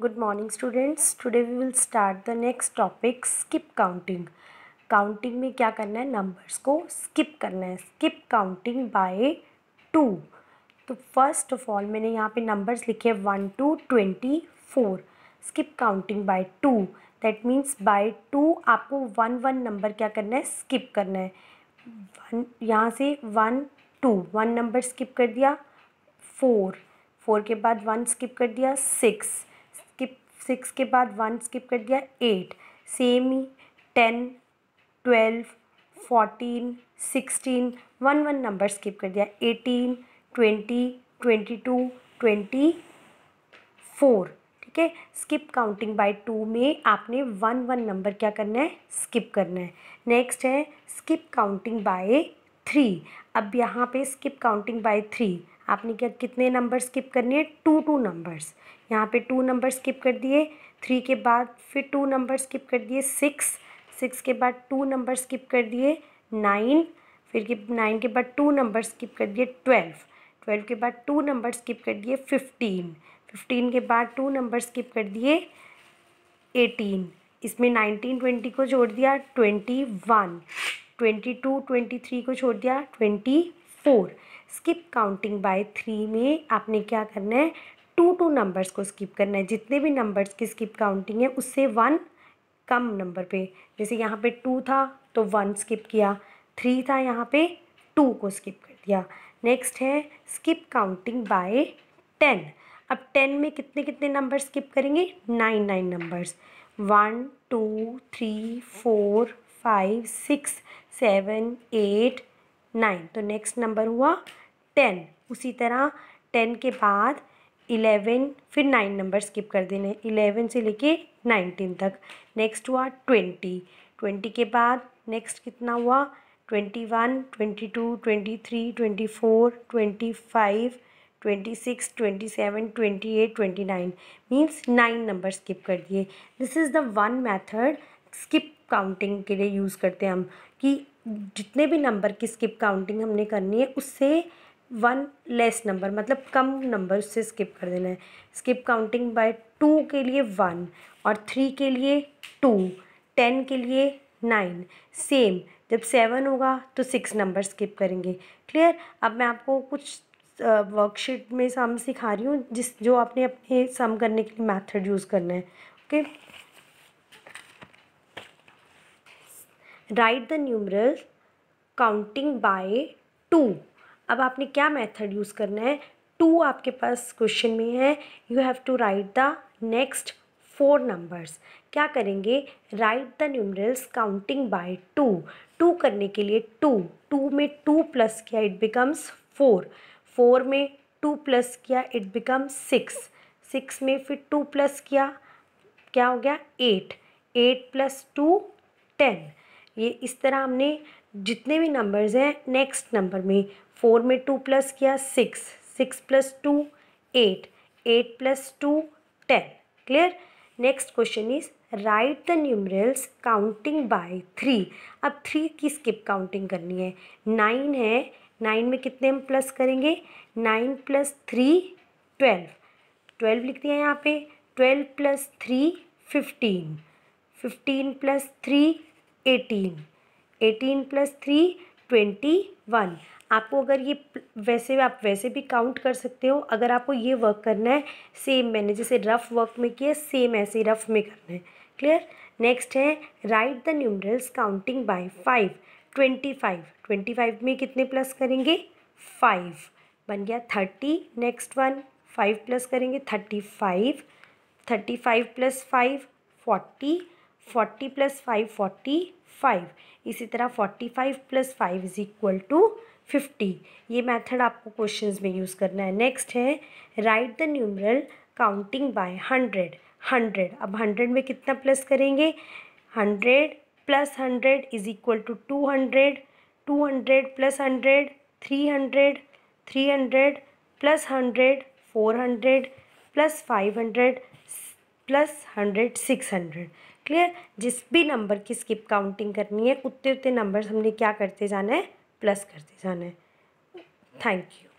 Good morning students today we will start the next topic skip counting counting में क्या करना है numbers को स्किप करना है स्किप काउंटिंग बाय टू तो फर्स्ट ऑफ ऑल मैंने यहाँ पे नंबर्स लिखे हैं one to twenty four skip counting by two that means by two आपको वन वन नंबर क्या करना है स्किप करना है वन यहाँ से one two one number skip कर दिया फोर फोर के बाद वन स्किप कर दिया सिक्स सिक्स के बाद वन स्किप कर दिया एट सेम ही ten twelve fourteen sixteen one one number skip कर दिया eighteen twenty twenty two twenty four ठीक है स्किप काउंटिंग बाय टू में आपने वन वन नंबर क्या करना है स्किप करना है नेक्स्ट है स्किप काउंटिंग बाय थ्री अब यहाँ पे स्किप काउंटिंग बाय थ्री आपने क्या कितने नंबर स्किप करने हैं टू टू नंबर्स यहाँ पे टू नंबर स्किप कर दिए थ्री के बाद फिर टू नंबर स्किप कर दिए सिक्स सिक्स के बाद टू नंबर स्किप कर दिए नाइन फिर के नाइन के बाद टू नंबर स्किप कर दिए ट्वेल्व ट्वेल्व के बाद टू नंबर स्किप कर दिए फिफ्टीन फिफ्टीन के बाद टू नंबर स्किप कर दिए एटीन इसमें नाइनटीन ट्वेंटी को छोड़ दिया twenty one twenty two twenty three को छोड़ दिया twenty four skip counting by three में आपने क्या करना है टू टू नंबर्स को स्किप करना है जितने भी नंबर्स की स्किप काउंटिंग है उससे वन कम नंबर पे जैसे यहाँ पे टू था तो वन स्किप किया थ्री था यहाँ पे टू को स्किप कर दिया नेक्स्ट है स्किप काउंटिंग बाय टेन अब टेन में कितने कितने नंबर स्किप करेंगे nine nine numbers one two three four five six seven eight nine तो नेक्स्ट नंबर हुआ टेन उसी तरह टेन के बाद इलेवन फिर नाइन नंबर स्किप कर देने इलेवन से लेके नाइनटीन तक नेक्स्ट हुआ ट्वेंटी ट्वेंटी के बाद नेक्स्ट कितना हुआ twenty one twenty two twenty three twenty four twenty five twenty six twenty seven twenty eight twenty nine means nine number skip कर दिए this is the one method skip counting के लिए use करते हैं हम कि जितने भी नंबर की स्किप काउंटिंग हमने करनी है उससे वन लेस नंबर मतलब कम नंबर उससे स्किप कर देना है स्किप काउंटिंग बाय टू के लिए वन और थ्री के लिए टू टेन के लिए नाइन सेम जब सेवन होगा तो सिक्स नंबर स्किप करेंगे क्लियर अब मैं आपको कुछ वर्कशीट में सम सिखा रही हूँ जिस जो आपने अपने सम करने के लिए मैथड यूज़ करना है okay okay? Write the numeral counting by two अब आपने क्या मेथड यूज़ करना है टू आपके पास क्वेश्चन में है you have to write the next four numbers क्या करेंगे write the numerals counting by two two करने के लिए टू टू में टू प्लस किया इट बिकम्स फोर फोर में टू प्लस किया इट बिकम्स सिक्स सिक्स में फिर टू प्लस किया क्या हो गया eight eight plus two ten ये इस तरह हमने जितने भी नंबर्स हैं नेक्स्ट नंबर में फोर में टू प्लस किया six six plus two eight eight plus two ten clear next question is write the numerals counting by three अब थ्री की स्किप काउंटिंग करनी है नाइन है नाइन में कितने हम प्लस करेंगे nine plus three twelve twelve लिख दिया यहाँ पे twelve plus three fifteen fifteen plus three eighteen eighteen plus three twenty one आपको अगर ये वैसे आप वैसे भी काउंट कर सकते हो अगर आपको ये वर्क करना है सेम मैंने जैसे रफ़ वर्क में किया सेम ऐसे रफ़ में करना है क्लियर नेक्स्ट है write the numerals counting by five twenty five twenty five में कितने प्लस करेंगे फाइव बन गया thirty next one five plus करेंगे thirty five thirty five plus five forty forty plus five forty five इसी तरह forty five plus five is equal to fifty ये method आपको क्वेश्चंस में यूज़ करना है नेक्स्ट है write the numeral counting by hundred hundred अब hundred में कितना प्लस करेंगे hundred plus hundred is equal to two hundred two hundred plus hundred three hundred three hundred plus hundred four hundred plus five hundred plus hundred six hundred clear जिस भी number की skip counting करनी है उतने उतने numbers हमने क्या करते जाना है प्लस करते जाना है थैंक यू